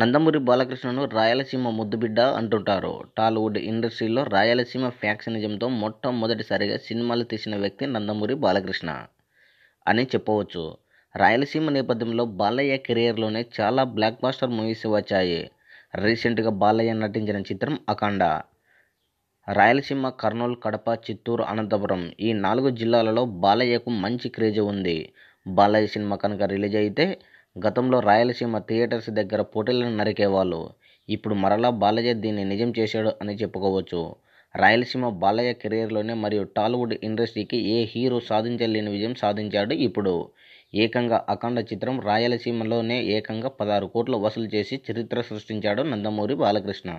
నందమూరి బాలకృష్ణను రాయలసీమ ముద్దుబిడ్డ అంటుంటారు టాలీవుడ్ ఇండస్ట్రీలో రాయలసీమ ఫ్యాక్షనిజంతో మొట్టమొదటిసారిగా సినిమాలు తీసిన వ్యక్తి నందమూరి బాలకృష్ణ అని చెప్పవచ్చు రాయలసీమ నేపథ్యంలో బాలయ్య కెరియర్లోనే చాలా బ్లాక్ బాస్టర్ మూవీస్ వచ్చాయి రీసెంట్గా బాలయ్య నటించిన చిత్రం అఖండ రాయలసీమ కర్నూలు కడప చిత్తూరు అనంతపురం ఈ నాలుగు జిల్లాలలో బాలయ్యకు మంచి క్రేజ్ ఉంది బాలయ్య సినిమా కనుక రిలీజ్ అయితే గతంలో రాయలసీమ థియేటర్స్ దగ్గర పోటీలను నరికేవాళ్ళు ఇప్పుడు మరలా బాలయ్య దీన్ని నిజం చేశాడు అని చెప్పుకోవచ్చు రాయలసీమ బాలయ్య కెరీర్లోనే మరియు టాలీవుడ్ ఇండస్ట్రీకి ఏ హీరో సాధించలేని విజయం సాధించాడు ఇప్పుడు ఏకంగా అఖండ చిత్రం రాయలసీమలోనే ఏకంగా పదహారు కోట్లు వసూలు చేసి చరిత్ర సృష్టించాడు నందమూరి బాలకృష్ణ